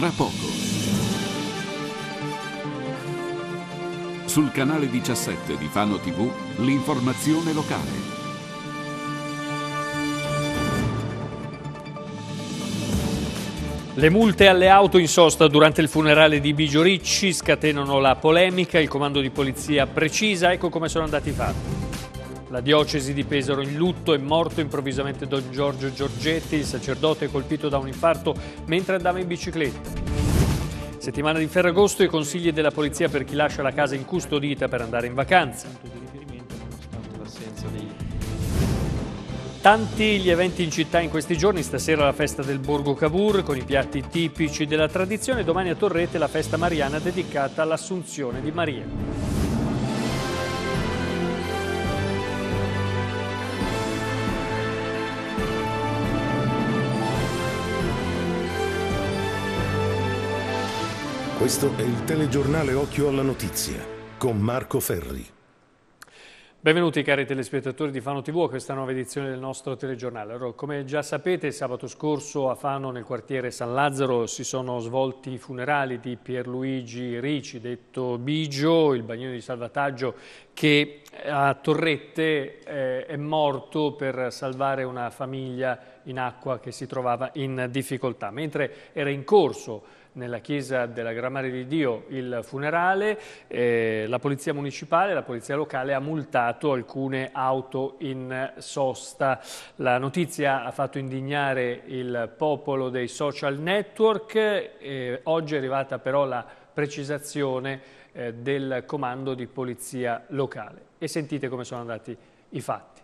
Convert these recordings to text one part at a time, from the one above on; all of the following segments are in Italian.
tra poco. Sul canale 17 di Fano TV, l'informazione locale. Le multe alle auto in sosta durante il funerale di Bigio Ricci scatenano la polemica, il comando di polizia precisa, ecco come sono andati i fatti. La diocesi di Pesaro in lutto è morto improvvisamente Don Giorgio Giorgetti, il sacerdote colpito da un infarto mentre andava in bicicletta. Settimana di Ferragosto i consigli della polizia per chi lascia la casa incustodita per andare in vacanza. Tanti gli eventi in città in questi giorni, stasera la festa del Borgo Cavour con i piatti tipici della tradizione, domani a Torrete la festa mariana dedicata all'Assunzione di Maria. Questo è il telegiornale Occhio alla Notizia con Marco Ferri. Benvenuti cari telespettatori di Fano TV a questa nuova edizione del nostro telegiornale. Allora, come già sapete sabato scorso a Fano nel quartiere San Lazzaro si sono svolti i funerali di Pierluigi Ricci, detto Bigio, il bagnino di salvataggio che eh, a Torrette eh, è morto per salvare una famiglia in acqua che si trovava in difficoltà. Mentre era in corso nella chiesa della Grammaria di Dio il funerale, eh, la polizia municipale, la polizia locale ha multato alcune auto in sosta. La notizia ha fatto indignare il popolo dei social network, eh, oggi è arrivata però la precisazione eh, del comando di polizia locale. E sentite come sono andati i fatti.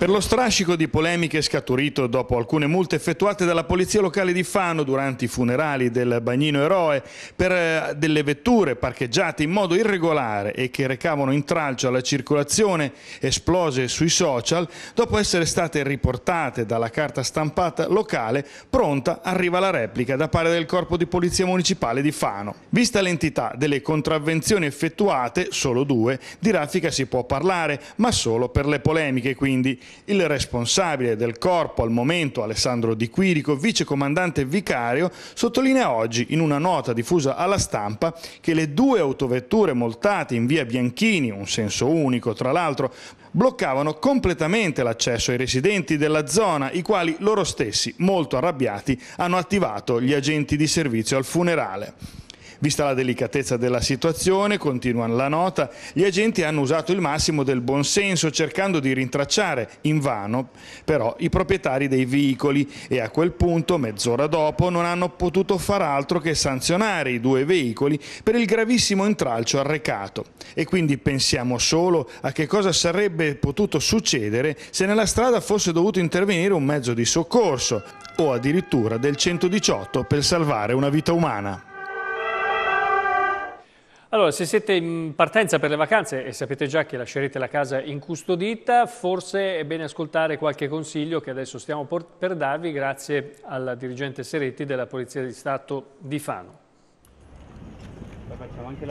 Per lo strascico di polemiche scaturito dopo alcune multe effettuate dalla polizia locale di Fano durante i funerali del bagnino eroe per eh, delle vetture parcheggiate in modo irregolare e che recavano intralcio alla circolazione esplose sui social, dopo essere state riportate dalla carta stampata locale, pronta arriva la replica da parte del corpo di polizia municipale di Fano. Vista l'entità delle contravvenzioni effettuate, solo due, di raffica si può parlare, ma solo per le polemiche quindi il responsabile del corpo al momento, Alessandro Di Quirico, vicecomandante vicario, sottolinea oggi in una nota diffusa alla stampa che le due autovetture moltate in via Bianchini, un senso unico tra l'altro, bloccavano completamente l'accesso ai residenti della zona, i quali loro stessi, molto arrabbiati, hanno attivato gli agenti di servizio al funerale. Vista la delicatezza della situazione, continua la nota, gli agenti hanno usato il massimo del buonsenso cercando di rintracciare, invano però, i proprietari dei veicoli e a quel punto, mezz'ora dopo, non hanno potuto far altro che sanzionare i due veicoli per il gravissimo intralcio arrecato. E quindi pensiamo solo a che cosa sarebbe potuto succedere se nella strada fosse dovuto intervenire un mezzo di soccorso o addirittura del 118 per salvare una vita umana. Allora, se siete in partenza per le vacanze e sapete già che lascerete la casa incustodita, forse è bene ascoltare qualche consiglio che adesso stiamo per darvi grazie alla dirigente Seretti della Polizia di Stato di Fano.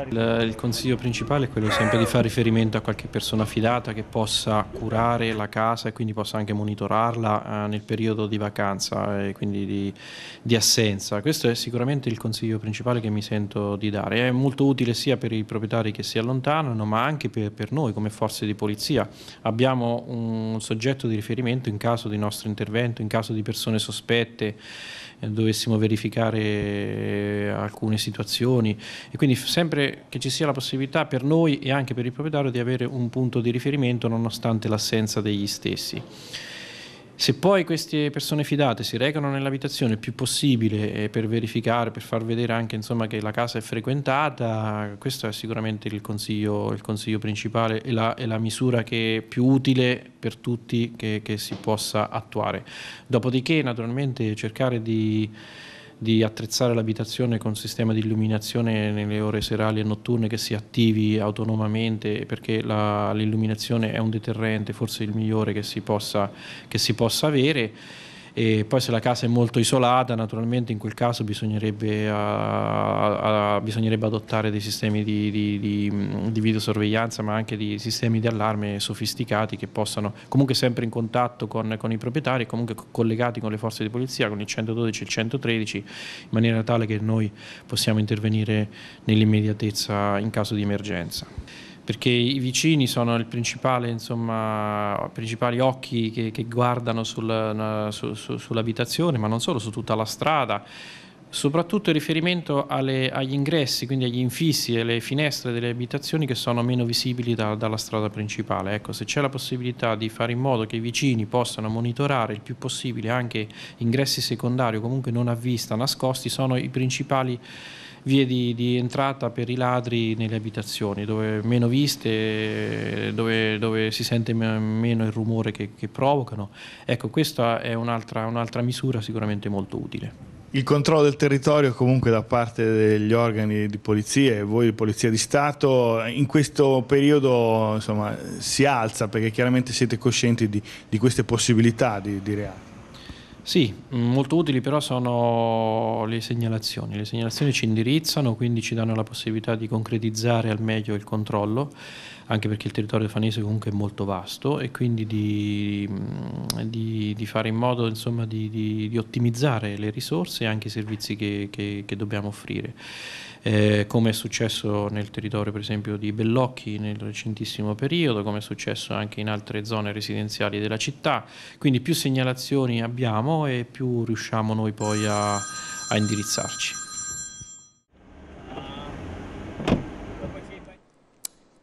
Il, il consiglio principale è quello sempre di fare riferimento a qualche persona fidata che possa curare la casa e quindi possa anche monitorarla eh, nel periodo di vacanza e quindi di, di, assenza. Questo è sicuramente il consiglio principale che mi sento di dare. È molto utile sia per i proprietari che si allontanano ma anche per, per noi come forze di polizia. Abbiamo un soggetto di riferimento in caso di nostro intervento, in caso di persone sospette eh, dovessimo verificare eh, alcune situazioni e quindi sempre che ci sia la possibilità per noi e anche per il proprietario di avere un punto di riferimento nonostante l'assenza degli stessi. Se poi queste persone fidate si recano nell'abitazione il più possibile eh, per verificare, per far vedere anche insomma, che la casa è frequentata, questo è sicuramente il consiglio, il consiglio principale e la, la, misura che è più utile per tutti che, che si possa attuare. Dopodiché naturalmente cercare di di attrezzare l'abitazione con un sistema di illuminazione nelle ore serali e notturne che si attivi autonomamente perché l'illuminazione è un deterrente forse il migliore che si possa, che si possa avere e poi se la casa è molto isolata naturalmente in quel caso bisognerebbe, eh, a, a, bisognerebbe adottare dei sistemi di, di, di, di, videosorveglianza ma anche di sistemi di allarme sofisticati che possano comunque sempre in contatto con, con i proprietari comunque collegati con le forze di polizia con il 112 e il 113 in maniera tale che noi possiamo intervenire nell'immediatezza in caso di emergenza perché i vicini sono i principali occhi che, che guardano sul, su, su, sull'abitazione, ma non solo, su tutta la strada soprattutto in riferimento alle, agli ingressi, quindi agli infissi e alle finestre delle abitazioni che sono meno visibili da, dalla strada principale. Ecco, se c'è la possibilità di fare in modo che i vicini possano monitorare il più possibile anche ingressi secondari o comunque non a vista, nascosti, sono i principali vie di, di, entrata per i ladri nelle abitazioni, dove meno viste, dove, dove si sente meno il rumore che, che provocano. Ecco, questa è un'altra, un'altra misura sicuramente molto utile. Il controllo del territorio comunque da parte degli organi di polizia e voi di Polizia di Stato in questo periodo insomma, si alza perché chiaramente siete coscienti di, di queste possibilità di, di reato. Sì, mm, molto utili però sono le segnalazioni. Le segnalazioni ci indirizzano, quindi ci danno la possibilità di concretizzare al meglio il controllo anche perché il territorio fanese comunque è molto vasto e quindi di, mm, di, di fare in modo insomma, di, di, ottimizzare le risorse e anche i servizi che, che, che dobbiamo offrire. Eh, come è successo nel territorio per esempio di Bellocchi nel recentissimo periodo, come è successo anche in altre zone residenziali della città, quindi più segnalazioni abbiamo e più riusciamo noi poi a, a indirizzarci.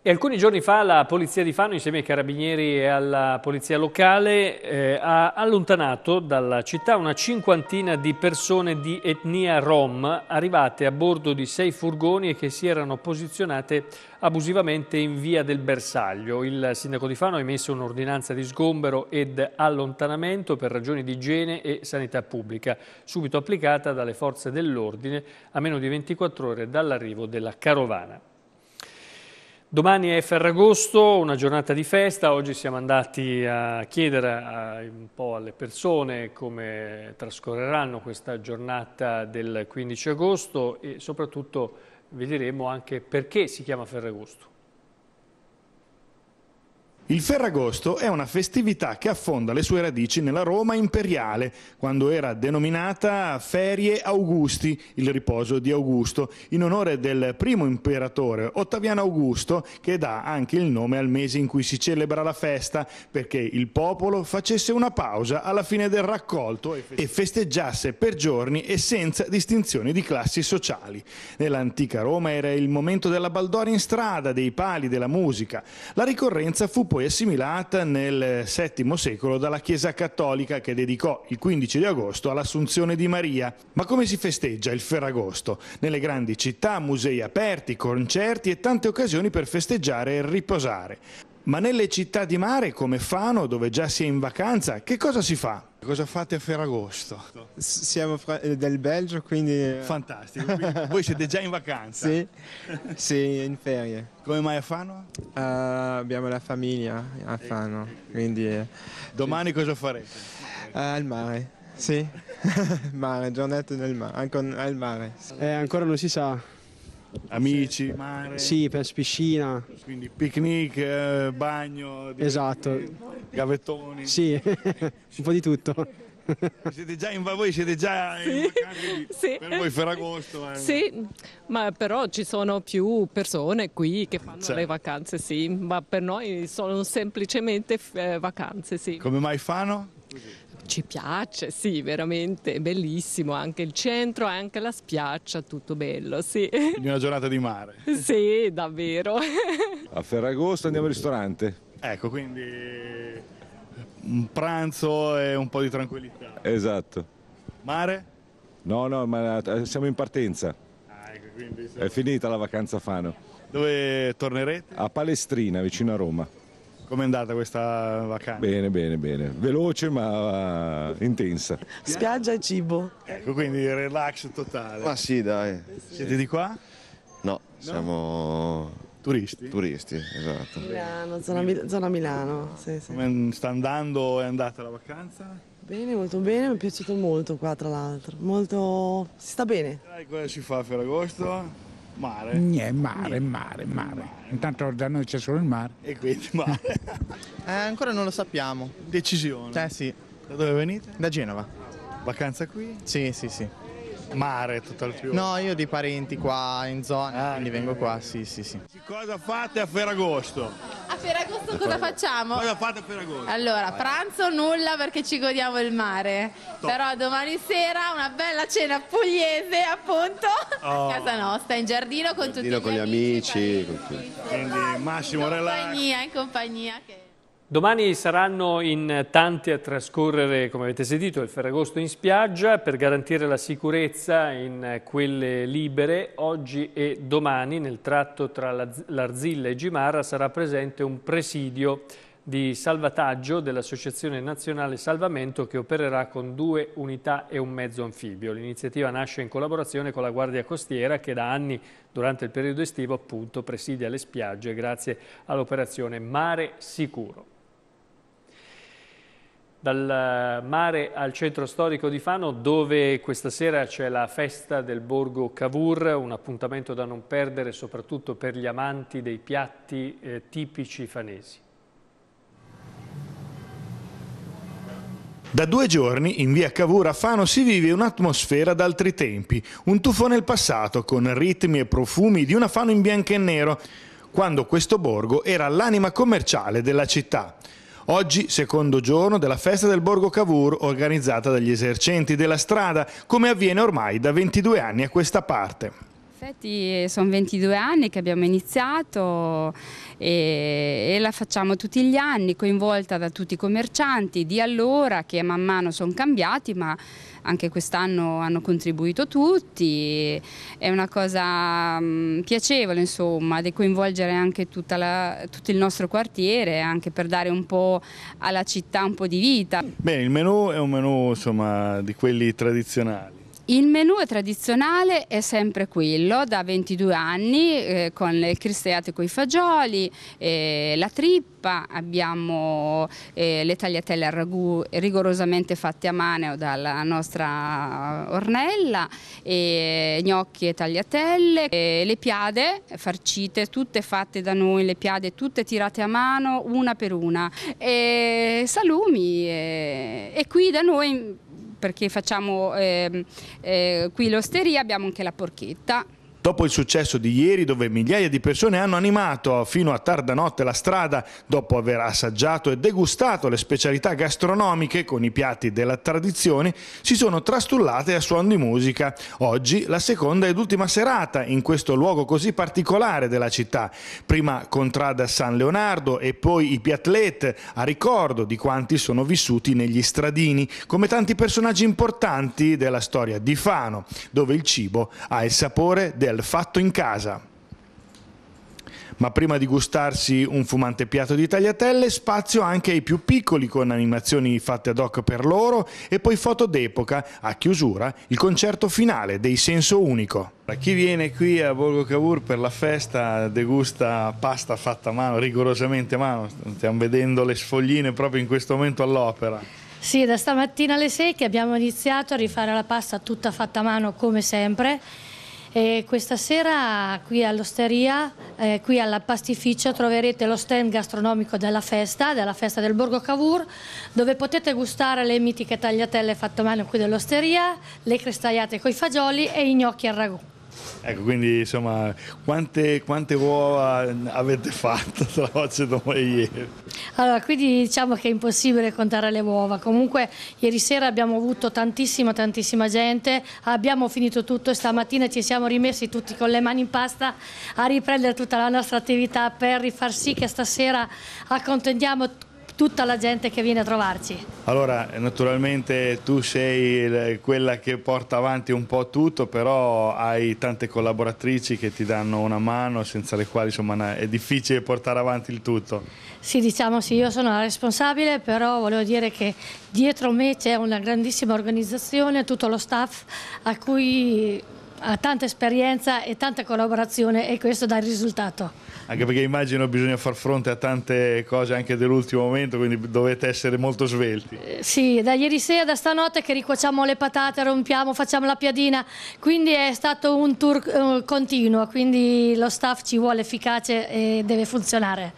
E alcuni giorni fa la Polizia di Fano, insieme ai carabinieri e alla Polizia locale, eh, ha allontanato dalla città una cinquantina di persone di etnia rom arrivate a bordo di sei furgoni e che si erano posizionate abusivamente in via del bersaglio. Il sindaco di Fano ha emesso un'ordinanza di sgombero ed allontanamento per ragioni di igiene e sanità pubblica, subito applicata dalle forze dell'ordine a meno di 24 ore dall'arrivo della carovana. Domani è Ferragosto, una giornata di festa, oggi siamo andati a chiedere a, un po' alle persone come trascorreranno questa giornata del 15 agosto e soprattutto vedremo anche perché si chiama Ferragosto. Il Ferragosto è una festività che affonda le sue radici nella Roma imperiale, quando era denominata Ferie Augusti, il riposo di Augusto, in onore del primo imperatore Ottaviano Augusto, che dà anche il nome al mese in cui si celebra la festa, perché il popolo facesse una pausa alla fine del raccolto e festeggiasse per giorni e senza distinzioni di classi sociali. Nell'antica Roma era il momento della baldoria in strada, dei pali, della musica. La ricorrenza fu poi poi assimilata nel VII secolo dalla Chiesa Cattolica che dedicò il 15 di agosto all'Assunzione di Maria. Ma come si festeggia il Ferragosto? Nelle grandi città, musei aperti, concerti e tante occasioni per festeggiare e riposare. Ma nelle città di mare come Fano, dove già si è in vacanza, che cosa si fa? Cosa fate a Ferragosto? S siamo eh, del Belgio, quindi... Eh, Fantastico, quindi voi siete già in vacanza? Sì, sì in ferie. Come mai a Fano? Uh, abbiamo la famiglia a ecco, Fano, ecco. quindi... Eh, Domani cosa farete? Uh, al mare, sì, mare, giornata nel mare, anche al mare. Eh, ancora non si sa, Amici, mare. Sì, per piscina. Quindi picnic, eh, bagno. Esatto. Gavettoni. Sì, un po' di tutto. Siete già in, voi siete già sì. in di, sì. per voi Ferragosto. Eh. Sì, ma però ci sono più persone qui che fanno certo. le vacanze, sì, ma per noi sono semplicemente eh, vacanze, sì. Come mai fanno? Così. Ci piace, sì, veramente bellissimo, anche il centro, anche la spiaggia, tutto bello, sì. Quindi una giornata di mare. Sì, davvero. A Ferragosto andiamo al ristorante. Ecco, quindi un pranzo e un po' di tranquillità. Esatto. Mare? No, no, ma eh, siamo in partenza. Ah, ecco, siamo... È finita la vacanza Fano. Dove tornerete? A Palestrina, vicino a Roma. Come è andata questa vacanza? Bene, bene, bene. Veloce ma eh, intensa. Spiaggia e cibo. Ecco, quindi relax totale. Ma sì, dai. Siete sì. di qua? No, siamo... Turisti? Turisti, esatto. Milano, zona, Mil zona Milano. Sì, sì. Come sta andando? È andata la vacanza? Bene, molto bene, mi è piaciuto molto qua tra l'altro, molto... si sta bene. Dai, cosa si fa a Ferragosto? Mare. Niente, mare, mare, mare. Intanto da noi c'è solo il mare. E quindi mare. eh, ancora non lo sappiamo. Decisione. Eh sì. Da dove venite? Da Genova. Vacanza qui? Sì, sì, sì. Mare tutto il più. No, io ho dei parenti qua in zona, ah, quindi vengo qua, sì, sì, sì. Cosa fate a Ferragosto? per agosto cosa facciamo? Cosa fate per agosto? Allora, pranzo nulla perché ci godiamo il mare. Top. Però domani sera una bella cena pugliese, appunto, oh. a casa nostra, in giardino con in giardino tutti con gli amici. amici con... Quindi massimo in relax. Compagnia, in compagnia. Che... Domani saranno in tanti a trascorrere, come avete sentito, il Ferragosto in spiaggia per garantire la sicurezza in quelle libere. Oggi e domani nel tratto tra l'Arzilla e Gimara sarà presente un presidio di salvataggio dell'Associazione Nazionale Salvamento che opererà con due unità e un mezzo anfibio. L'iniziativa nasce in collaborazione con la Guardia Costiera che da anni durante il periodo estivo appunto presidia le spiagge grazie all'operazione Mare Sicuro dal eh, mare al centro storico di Fano dove questa sera c'è la festa del Borgo Cavour, un appuntamento da non perdere soprattutto per gli amanti dei piatti eh, tipici fanesi. Da due giorni in via Cavour a Fano si vive un'atmosfera d'altri tempi, un tuffo nel passato con ritmi e profumi di una Fano in bianco e nero, quando questo borgo era l'anima commerciale della città. Oggi, secondo giorno della festa del Borgo Cavour organizzata dagli esercenti della strada, come avviene ormai da 22 anni a questa parte. In effetti sono 22 anni che abbiamo iniziato e, e, la facciamo tutti gli anni, coinvolta da tutti i commercianti di allora che man mano sono cambiati ma anche quest'anno hanno contribuito tutti, è una cosa mh, mm, piacevole insomma di coinvolgere anche la, tutto il nostro quartiere anche per dare un po' alla città un po' di vita. Bene, il menù è un menù insomma di quelli tradizionali. Il menù tradizionale è sempre quello, da 22 anni, eh, con il cristeato con i fagioli, eh, la trippa, abbiamo eh, le tagliatelle al ragù rigorosamente fatte a mano dalla nostra Ornella, gnocchi e tagliatelle, le piade farcite, tutte fatte da noi, le piade tutte tirate a mano una per una, salumi e qui da noi perché facciamo eh, eh, qui l'osteria, abbiamo anche la porchetta Dopo il successo di ieri, dove migliaia di persone hanno animato fino a tarda notte la strada, dopo aver assaggiato e degustato le specialità gastronomiche con i piatti della tradizione, si sono trastullate a suon di musica. Oggi la seconda ed ultima serata in questo luogo così particolare della città. Prima contrada San Leonardo e poi i Piatlet, a ricordo di quanti sono vissuti negli stradini, come tanti personaggi importanti della storia di Fano, dove il cibo ha il sapore della cocktail fatto in casa. Ma prima di gustarsi un fumante piatto di tagliatelle, spazio anche ai più piccoli con animazioni fatte ad hoc per loro e poi foto d'epoca, a chiusura, il concerto finale dei Senso Unico. Chi viene qui a Borgo Cavour per la festa degusta pasta fatta a mano, rigorosamente a mano, stiamo vedendo le sfogline proprio in questo momento all'opera. Sì, da stamattina alle 6 che abbiamo iniziato a rifare la pasta tutta fatta a mano come sempre e questa sera qui all'osteria, eh, qui alla pastificia, troverete lo stand gastronomico della festa, della festa del Borgo Cavour, dove potete gustare le mitiche tagliatelle fatte a mano qui dell'osteria, le crestagliate i fagioli e i gnocchi al ragù. Ecco, quindi insomma, quante, quante uova avete fatto tra oggi e domani ieri? Allora, quindi diciamo che è impossibile contare le uova, comunque ieri sera abbiamo avuto tantissima, tantissima gente, abbiamo finito tutto e stamattina ci siamo rimessi tutti con le mani in pasta a riprendere tutta la nostra attività per rifar sì che stasera accontentiamo tutti tutta la gente che viene a trovarci? Allora, naturalmente tu sei quella che porta avanti un po' tutto, però hai tante collaboratrici che ti danno una mano, senza le quali insomma, è difficile portare avanti il tutto. Sì, diciamo sì, io sono la responsabile, però volevo dire che dietro me c'è una grandissima organizzazione, tutto lo staff a cui ha tanta esperienza e tanta collaborazione e questo dà il risultato anche perché immagino bisogna far fronte a tante cose anche dell'ultimo momento, quindi dovete essere molto svelti. Eh, sì, da ieri sera, da stanotte che ricuociamo le patate, rompiamo, facciamo la piadina, quindi è stato un tour eh, continuo, quindi lo staff ci vuole efficace e deve funzionare.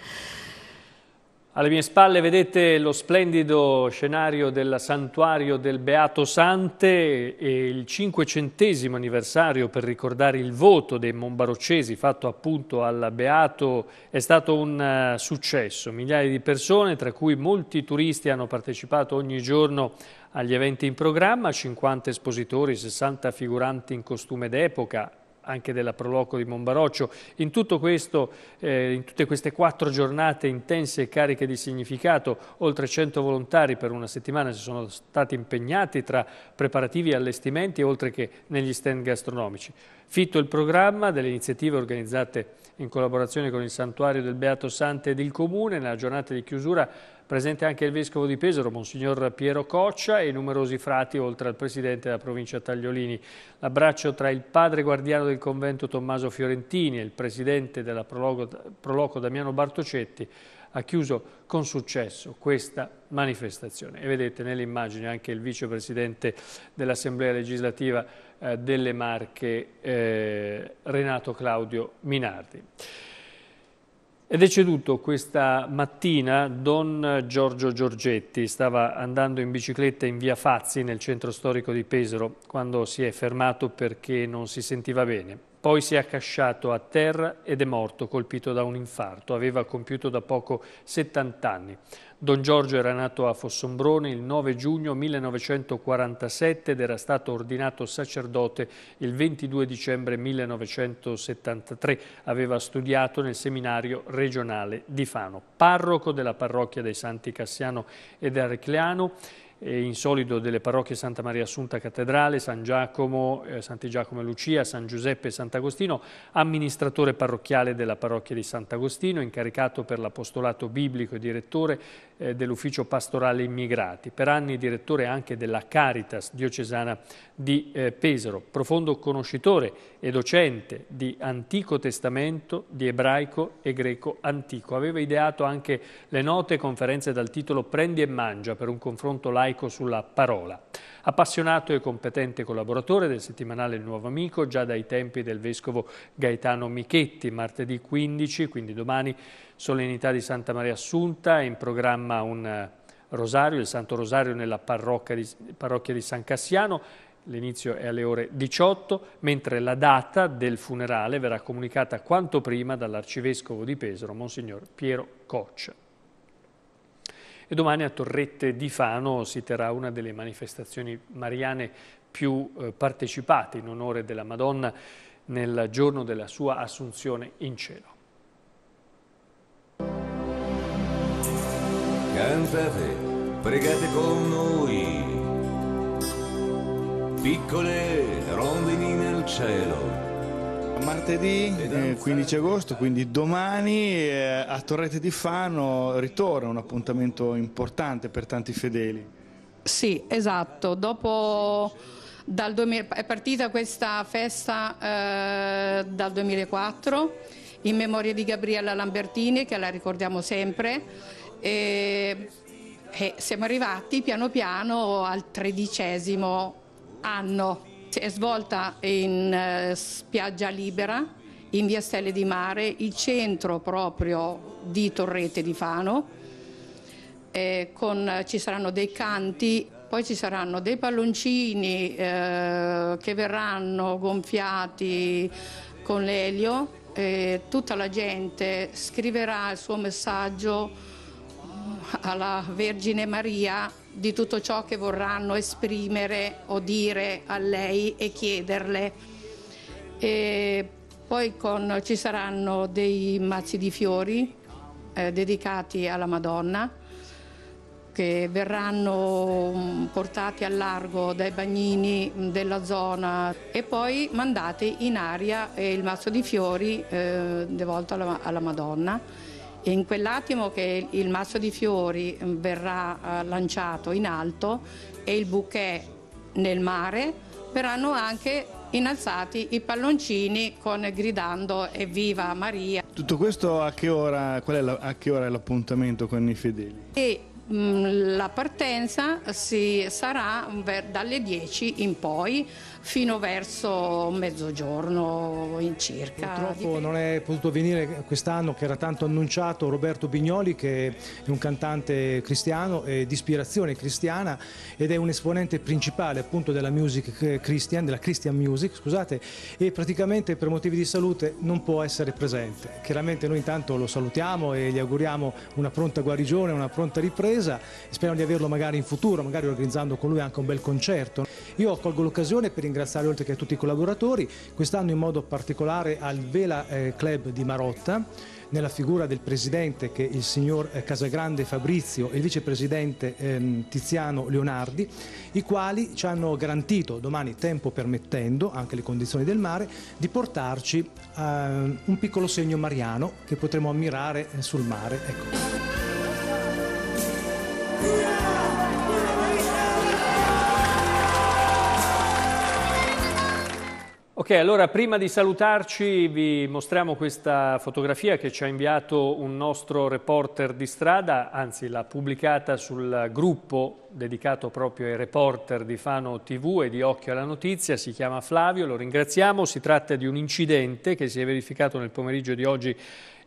Alle mie spalle vedete lo splendido scenario del santuario del Beato Sante e il cinquecentesimo anniversario per ricordare il voto dei Monbaroccesi fatto appunto al Beato è stato un eh, successo. Migliaia di persone, tra cui molti turisti, hanno partecipato ogni giorno agli eventi in programma, 50 espositori, 60 figuranti in costume d'epoca, anche della Proloco di Monbaroccio. In, questo, eh, in tutte queste quattro giornate intense e cariche di significato, oltre 100 volontari per una settimana si sono stati impegnati tra preparativi e allestimenti, oltre che negli stand gastronomici. Fitto il programma delle iniziative organizzate in collaborazione con il Santuario del Beato Sante ed il Comune. Nella giornata di chiusura presente anche il Vescovo di Pesaro, Monsignor Piero Coccia e numerosi frati, oltre al Presidente della provincia Tagliolini. L'abbraccio tra il padre guardiano del convento Tommaso Fiorentini e il Presidente della Prologo, Proloco Damiano Bartocetti ha chiuso con successo questa manifestazione. E vedete nell'immagine anche il Vicepresidente dell'Assemblea Legislativa eh, delle Marche eh, Renato Claudio Minardi. È deceduto questa mattina Don Giorgio Giorgetti, stava andando in bicicletta in via Fazzi nel centro storico di Pesaro quando si è fermato perché non si sentiva bene. Poi si è accasciato a terra ed è morto colpito da un infarto. Aveva compiuto da poco 70 anni. Don Giorgio era nato a Fossombrone il 9 giugno 1947 ed era stato ordinato sacerdote il 22 dicembre 1973. Aveva studiato nel seminario regionale di Fano, parroco della parrocchia dei Santi Cassiano ed Arcleano in solido delle parrocchie Santa Maria Assunta Cattedrale, San Giacomo, eh, Santi Giacomo e Lucia, San Giuseppe e Sant'Agostino, amministratore parrocchiale della parrocchia di Sant'Agostino, incaricato per l'apostolato biblico e direttore eh, dell'ufficio pastorale immigrati. Per anni direttore anche della Caritas diocesana di eh, Pesaro, profondo conoscitore e docente di Antico Testamento, di ebraico e greco antico. Aveva ideato anche le note conferenze dal titolo Prendi e mangia per un confronto laico sulla parola. Appassionato e competente collaboratore del settimanale Il Nuovo Amico, già dai tempi del vescovo Gaetano Michetti, martedì 15, quindi domani, solennità di Santa Maria Assunta, è in programma un eh, rosario, il Santo Rosario nella parrocchia di, parrocchia di San Cassiano l'inizio è alle ore 18, mentre la data del funerale verrà comunicata quanto prima dall'arcivescovo di Pesaro, Monsignor Piero Coccia. E domani a Torrette di Fano si terrà una delle manifestazioni mariane più eh, partecipate in onore della Madonna nel giorno della sua assunzione in cielo. Cantate, pregate con noi piccole rondini nel cielo. Martedì 15 eh, agosto, quindi domani eh, a Torrete di Fano ritorna un appuntamento importante per tanti fedeli. Sì, esatto. Dopo, 2000, è partita questa festa eh, dal 2004 in memoria di Gabriella Lambertini, che la ricordiamo sempre. E, e eh, siamo arrivati piano piano al tredicesimo anno. Si è svolta in eh, spiaggia libera, in via Stelle di Mare, il centro proprio di Torrete di Fano. Eh, con, ci saranno dei canti, poi ci saranno dei palloncini eh, che verranno gonfiati con l'elio, eh, tutta la gente scriverà il suo messaggio alla Vergine Maria di tutto ciò che vorranno esprimere o dire a lei e chiederle. E poi con, ci saranno dei mazzi di fiori eh, dedicati alla Madonna che verranno mm, portati al largo dai bagnini mm, della zona e poi mandati in aria il mazzo di fiori eh, devolto alla, alla Madonna. E in quell'attimo che il masso di fiori mm, verrà eh, lanciato in alto e il bouquet nel mare, verranno anche innalzati i palloncini con gridando evviva Maria. Tutto questo a che ora, qual è, la, a che ora è l'appuntamento con i fedeli? E Mm, la partenza sarà dalle 10 in poi fino verso mezzogiorno in circa. Purtroppo non è potuto venire quest'anno che era tanto annunciato Roberto Bignoli che è un cantante cristiano e di ispirazione cristiana ed è un esponente principale appunto della music Christian, della Christian Music, scusate, e praticamente per motivi di salute non può essere presente. Chiaramente noi intanto lo salutiamo e gli auguriamo una pronta guarigione, una pronta ripresa sorpresa e speriamo di averlo magari in futuro, magari organizzando con lui anche un bel concerto. Io colgo l'occasione per ringraziare oltre che a tutti i collaboratori, quest'anno in modo particolare al Vela eh, Club di Marotta, nella figura del presidente che è il signor eh, Casagrande Fabrizio e il vicepresidente ehm, Tiziano Leonardi, i quali ci hanno garantito, domani tempo permettendo, anche le condizioni del mare, di portarci ehm, un piccolo segno mariano che potremo ammirare eh, sul mare. Ecco. Ok, allora prima di salutarci vi mostriamo questa fotografia che ci ha inviato un nostro reporter di strada, anzi l'ha pubblicata sul gruppo dedicato proprio ai reporter di Fano TV e di Occhio alla Notizia, si chiama Flavio, lo ringraziamo, si tratta di un incidente che si è verificato nel pomeriggio di oggi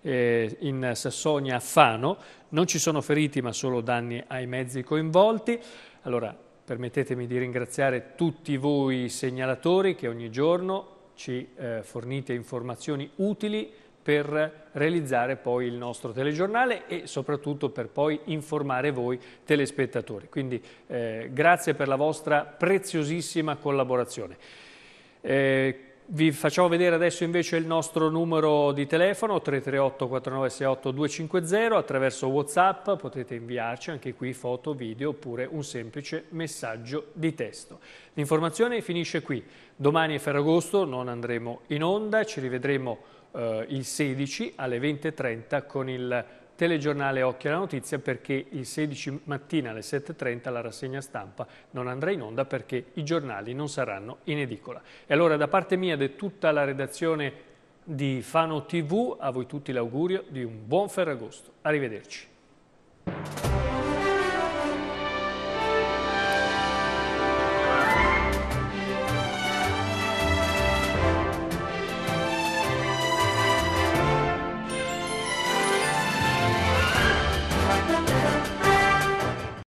eh, in Sassonia a Fano, non ci sono feriti ma solo danni ai mezzi coinvolti. Allora, Permettetemi di ringraziare tutti voi segnalatori che ogni giorno ci eh, fornite informazioni utili per realizzare poi il nostro telegiornale e soprattutto per poi informare voi telespettatori. Quindi eh, grazie per la vostra preziosissima collaborazione. Eh, vi facciamo vedere adesso invece il nostro numero di telefono 338 4968 250 attraverso Whatsapp potete inviarci anche qui foto, video oppure un semplice messaggio di testo. L'informazione finisce qui. Domani è Ferragosto, non andremo in onda, ci rivedremo eh, il 16 alle 20.30 con il telegiornale Occhio alla Notizia perché il 16 mattina alle 7.30 la rassegna stampa non andrà in onda perché i giornali non saranno in edicola. E allora da parte mia, di tutta la redazione di Fano TV, a voi tutti l'augurio di un buon Ferragosto. Arrivederci.